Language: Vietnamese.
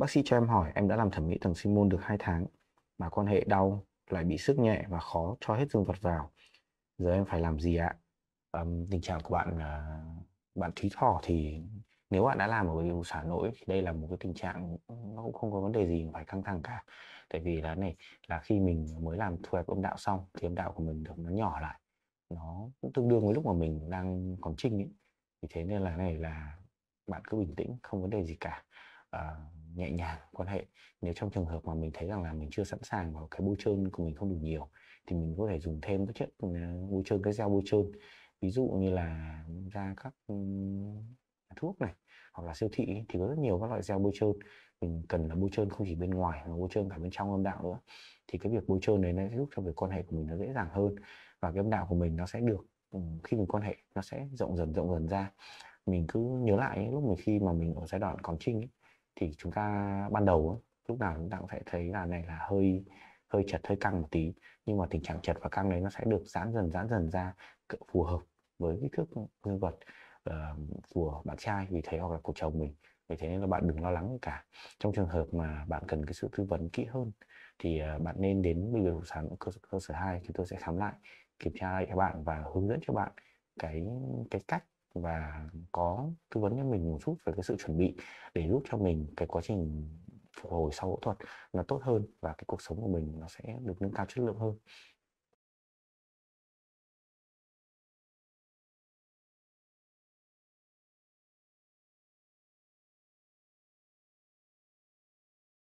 Bác sĩ cho em hỏi em đã làm thẩm mỹ thần sinh môn được 2 tháng mà quan hệ đau lại bị sức nhẹ và khó cho hết dương vật vào. Giờ em phải làm gì ạ? Um, tình trạng của bạn à, bạn Thúy Thỏ thì nếu bạn đã làm ở bệnh xả Nội thì đây là một cái tình trạng nó cũng không có vấn đề gì phải căng thẳng cả. Tại vì là này là khi mình mới làm thu hẹp âm đạo xong thì âm đạo của mình được nó nhỏ lại. Nó cũng tương đương với lúc mà mình đang còn trinh ấy. Vì thế nên là này là bạn cứ bình tĩnh, không vấn đề gì cả. Uh, nhẹ nhàng quan hệ nếu trong trường hợp mà mình thấy rằng là mình chưa sẵn sàng vào cái bôi trơn của mình không đủ nhiều thì mình có thể dùng thêm các chất ừ, bôi trơn cái gel bôi trơn ví dụ như là ra các ừ, thuốc này hoặc là siêu thị thì có rất nhiều các loại gel bôi trơn mình cần là bôi trơn không chỉ bên ngoài mà bôi trơn cả bên trong âm đạo nữa thì cái việc bôi trơn đấy nó sẽ giúp cho việc quan hệ của mình nó dễ dàng hơn và cái âm đạo của mình nó sẽ được ừ, khi mình quan hệ nó sẽ rộng dần rộng dần ra mình cứ nhớ lại lúc mình khi mà mình ở giai đoạn còn trinh ấy, thì chúng ta ban đầu lúc nào chúng ta cũng sẽ thấy là này là hơi hơi chật hơi căng một tí nhưng mà tình trạng chật và căng đấy nó sẽ được giãn dần giãn dần ra phù hợp với kích thước dương vật uh, của bạn trai vì thế hoặc là của chồng mình vì thế nên là bạn đừng lo lắng cả trong trường hợp mà bạn cần cái sự tư vấn kỹ hơn thì uh, bạn nên đến bệnh viện phụ sản cơ, cơ sở 2 chúng tôi sẽ khám lại kiểm tra lại các bạn và hướng dẫn cho bạn cái cái cách và có tư vấn cho mình một chút về cái sự chuẩn bị để giúp cho mình cái quá trình phục hồi sau phẫu thuật nó tốt hơn và cái cuộc sống của mình nó sẽ được nâng cao chất lượng hơn